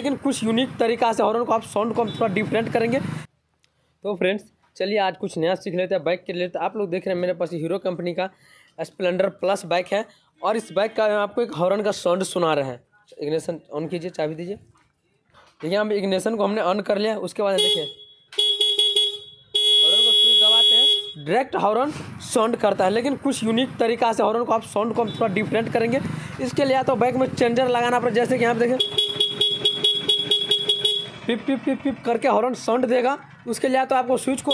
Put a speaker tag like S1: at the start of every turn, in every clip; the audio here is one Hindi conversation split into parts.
S1: लेकिन कुछ यूनिक तरीका से हॉर्न को आप साउंड को थोड़ा डिफरेंट करेंगे तो फ्रेंड्स चलिए आज कुछ नया सीख लेते हैं बाइक के रिलेटेड तो आप लोग देख रहे हैं मेरे पास हीरो कंपनी का स्प्लेंडर प्लस बाइक है और इस बाइक का आपको एक हॉर्न का साउंड सुना रहे हैं इग्निशन ऑन कीजिए चाबी दीजिए देखिए हम इग्निशन को हमने ऑन कर लिया उसके बाद देखिए हॉर्न को स्विच दबाते हैं डायरेक्ट हॉर्न साउंड करता है लेकिन कुछ यूनिक तरीका से हॉर्न को आप साउंड को थोड़ा डिफरेंट करेंगे इसके लिए तो बाइक में चेंजर लगाना पड़ेगा जैसे कि यहाँ पर देखें पिप पिप पिप पिप करके हॉर्न साउंड देगा उसके लिए तो आपको स्विच को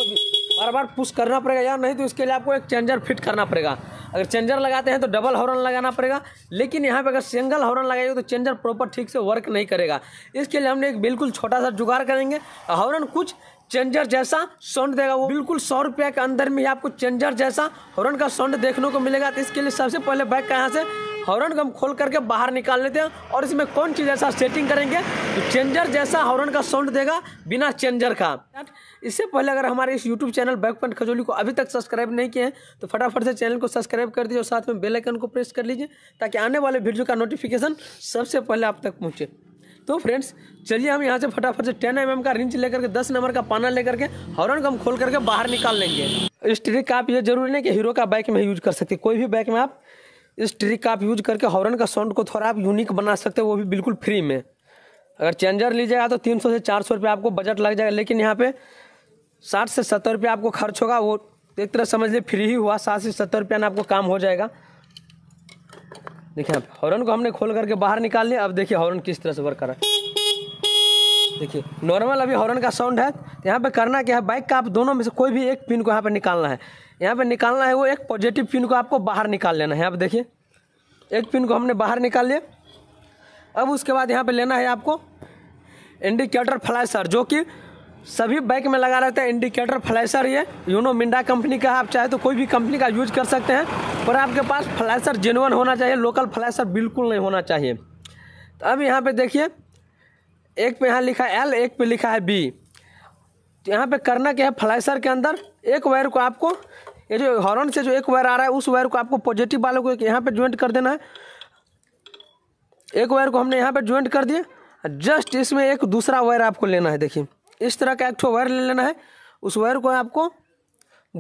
S1: बार बार पुश करना पड़ेगा या नहीं तो उसके लिए आपको एक चेंजर फिट करना पड़ेगा अगर चेंजर लगाते हैं तो डबल हॉर्न लगाना पड़ेगा लेकिन यहाँ पे अगर सिंगल हॉर्न लगाएगा तो चेंजर प्रॉपर ठीक से वर्क नहीं करेगा इसके लिए हमने एक बिल्कुल छोटा सा जुगाड़ करेंगे हॉर्न कुछ चेंजर जैसा साउंड देगा वो बिल्कुल सौ रुपया के अंदर में ही आपको चेंजर जैसा हॉर्न का साउंड देखने को मिलेगा तो इसके लिए सबसे पहले बाइक का यहाँ से हॉर्न को हम खोल करके बाहर निकाल लेते हैं और इसमें कौन चीज़ ऐसा सेटिंग करेंगे तो चेंजर जैसा हॉर्न का साउंड देगा बिना चेंजर का इससे पहले अगर हमारे इस YouTube channel back point Khajoli को अभी तक सब्सक्राइब नहीं किए हैं तो फटाफट से चैनल को सब्सक्राइब कर दीजिए और साथ में बेलाइकन को प्रेस कर लीजिए ताकि आने वाले वीडियो का नोटिफिकेशन सबसे पहले आप तक पहुँचे तो फ्रेंड्स चलिए हम यहाँ से फटाफट से टेन एम का रिंच लेकर के दस नंबर का पाना लेकर के हॉर्न को हम खोल करके बाहर निकाल लेंगे इस ट्रिक आप ये जरूरी नहीं कि हीरो का बाइक में यूज कर सकते कोई भी बाइक में आप इस ट्रिक का आप यूज करके हॉर्न का साउंड को थोड़ा आप यूनिक बना सकते हो वो भी बिल्कुल फ्री में अगर चेंजर लीजिएगा तो तीन सौ से चार सौ रुपये आपको बजट लग जाएगा लेकिन यहाँ पे साठ से सत्तर रुपये आपको खर्च होगा वो एक तरह समझ लीजिए फ्री ही हुआ साठ से सत्तर रुपया ना आपको काम हो जाएगा देखिए आप हॉर्न को हमने खोल करके बाहर निकाल लिया अब देखिए हॉर्न किस तरह से वर्क कर रहा है देखिए नॉर्मल अभी हॉर्न का साउंड है तो यहाँ पे करना क्या है बाइक का आप दोनों में से कोई भी एक पिन को यहाँ पे निकालना है यहाँ पे निकालना है वो एक पॉजिटिव पिन को आपको बाहर निकाल लेना है आप देखिए एक पिन को हमने बाहर निकाल लिया अब उसके बाद यहाँ पे लेना है आपको इंडिकेटर फ्लैशर जो कि सभी बाइक में लगा रहता है इंडिकेटर फ्लैशर ये यूनो मिंडा कंपनी का आप चाहे तो कोई भी कंपनी का यूज कर सकते हैं पर आपके पास फ्लैशर जेनवन होना चाहिए लोकल फ्लैशर बिल्कुल नहीं होना चाहिए तो अब यहाँ पे देखिए एक पे यहाँ लिखा है एल एक पे लिखा है बी तो यहाँ पे करना क्या है फ्लाइसर के अंदर एक वायर को आपको ये जो हॉर्न से जो एक वायर आ रहा है उस वायर को आपको पॉजिटिव वालों को यहाँ पे ज्वाइंट कर देना है एक वायर को हमने यहाँ पे ज्वाइंट कर दिए जस्ट इसमें एक दूसरा वायर आपको लेना है देखिए इस तरह का एक ठो वायर ले लेना है उस वायर को आपको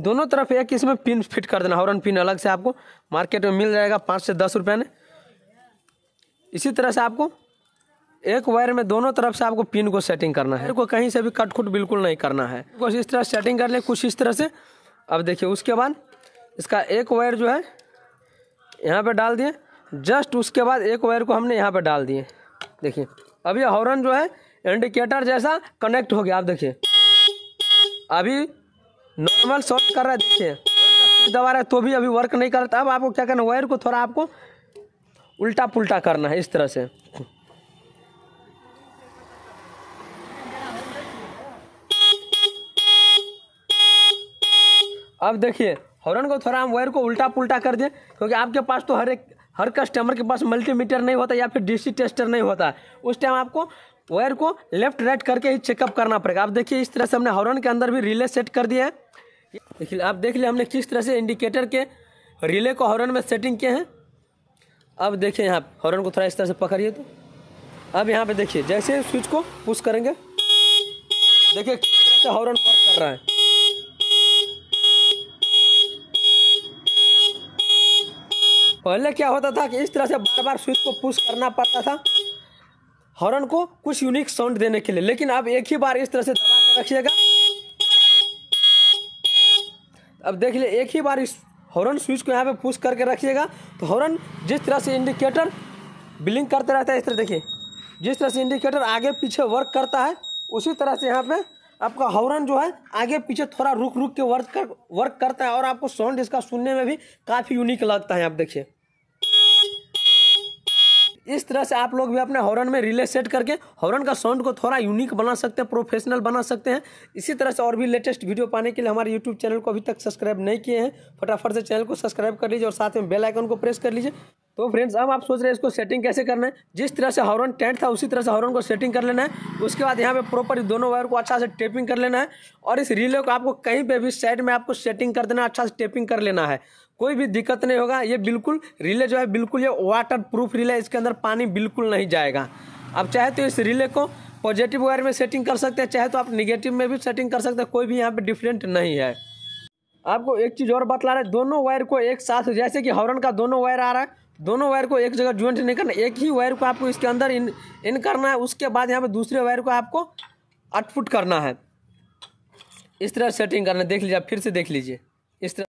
S1: दोनों तरफ एक इसमें पिन फिट कर देना हॉर्न पिन अलग से आपको मार्केट में मिल जाएगा पाँच से दस रुपये में इसी तरह से आपको एक वायर में दोनों तरफ से आपको पिन को सेटिंग करना है को कहीं से भी कट खुट बिल्कुल नहीं करना है कुछ इस तरह सेटिंग कर ले कुछ इस तरह से अब देखिए उसके बाद इसका एक वायर जो है यहाँ पर डाल दिए जस्ट उसके बाद एक वायर को हमने यहाँ पर डाल दिए देखिए अब ये हॉर्न जो है इंडिकेटर जैसा कनेक्ट हो गया आप देखिए अभी नॉर्मल शॉर्ट कर रहा है देखिए दबा रहा है तो भी अभी वर्क नहीं करता अब आपको क्या करना वायर को थोड़ा आपको उल्टा पुल्टा करना है इस तरह से अब देखिए हॉर्न को थोड़ा हम वायर को उल्टा पुल्टा कर दें क्योंकि आपके पास तो हर एक हर कस्टमर के पास मल्टीमीटर नहीं होता या फिर डीसी टेस्टर नहीं होता उस टाइम आपको वायर को लेफ्ट राइट करके ही चेकअप करना पड़ेगा आप देखिए इस तरह से हमने हॉर्न के अंदर भी रिले सेट कर दिया है देखिए आप देख लिया हमने किस तरह से इंडिकेटर के रिले को हॉर्न में सेटिंग किए हैं अब देखिए यहाँ हॉर्न को थोड़ा इस तरह से पकड़िए तो अब यहाँ पर देखिए जैसे स्विच को पुश करेंगे देखिए हॉर्न वर्क कर रहा है पहले क्या होता था कि इस तरह से बार बार स्विच को पुश करना पड़ता था हॉर्न को कुछ यूनिक साउंड देने के लिए लेकिन अब एक ही बार इस तरह से दबा कर रखिएगा अब देख लीजिए एक ही बार इस हॉर्न स्विच को यहाँ पे पुश करके रखिएगा तो हॉर्न जिस तरह से इंडिकेटर ब्लिंक करते रहता है इस तरह देखिए जिस तरह से इंडिकेटर आगे पीछे वर्क करता है उसी तरह से यहाँ पे आपका हॉर्न जो है आगे पीछे थोड़ा रुक रुक के वर्क कर वर्क करता है और आपको साउंड इसका सुनने में भी काफ़ी यूनिक लगता है आप देखिए इस तरह से आप लोग भी अपने हॉर्न में रिले सेट करके हॉर्न का साउंड को थोड़ा यूनिक बना सकते हैं प्रोफेशनल बना सकते हैं इसी तरह से और भी लेटेस्ट वीडियो पाने के लिए हमारे यूट्यूब चैनल को अभी तक सब्सक्राइब नहीं किए हैं फटाफट से चैनल को सब्सक्राइब कर लीजिए और साथ में बेलाइकन को प्रेस कर लीजिए तो फ्रेंड्स अब आप सोच रहे हैं इसको सेटिंग कैसे करना है जिस तरह से हॉर्न टेंट था उसी तरह से हॉर्न को सेटिंग कर लेना है उसके बाद यहाँ पे प्रॉपर दोनों वायर को अच्छा से टेपिंग कर लेना है और इस रिले को आपको कहीं पे भी साइड में आपको सेटिंग कर देना अच्छा से टेपिंग कर लेना है कोई भी दिक्कत नहीं होगा ये बिल्कुल रिले जो है बिल्कुल ये वाटर प्रूफ रिले इसके अंदर पानी बिल्कुल नहीं जाएगा आप चाहे तो इस रिले को पॉजिटिव वायर में सेटिंग कर सकते हैं चाहे तो आप निगेटिव में भी सेटिंग कर सकते हैं कोई भी यहाँ पर डिफरेंट नहीं है आपको एक चीज़ और बतला रहा है दोनों वायर को एक साथ जैसे कि हॉर्न का दोनों वायर आ रहा है दोनों वायर को एक जगह ज्वाइंट नहीं करना एक ही वायर को आपको इसके अंदर इन इन करना है उसके बाद यहाँ पे दूसरे वायर को आपको अटफुट करना है इस तरह सेटिंग करना है देख लीजिए आप फिर से देख लीजिए इस तरह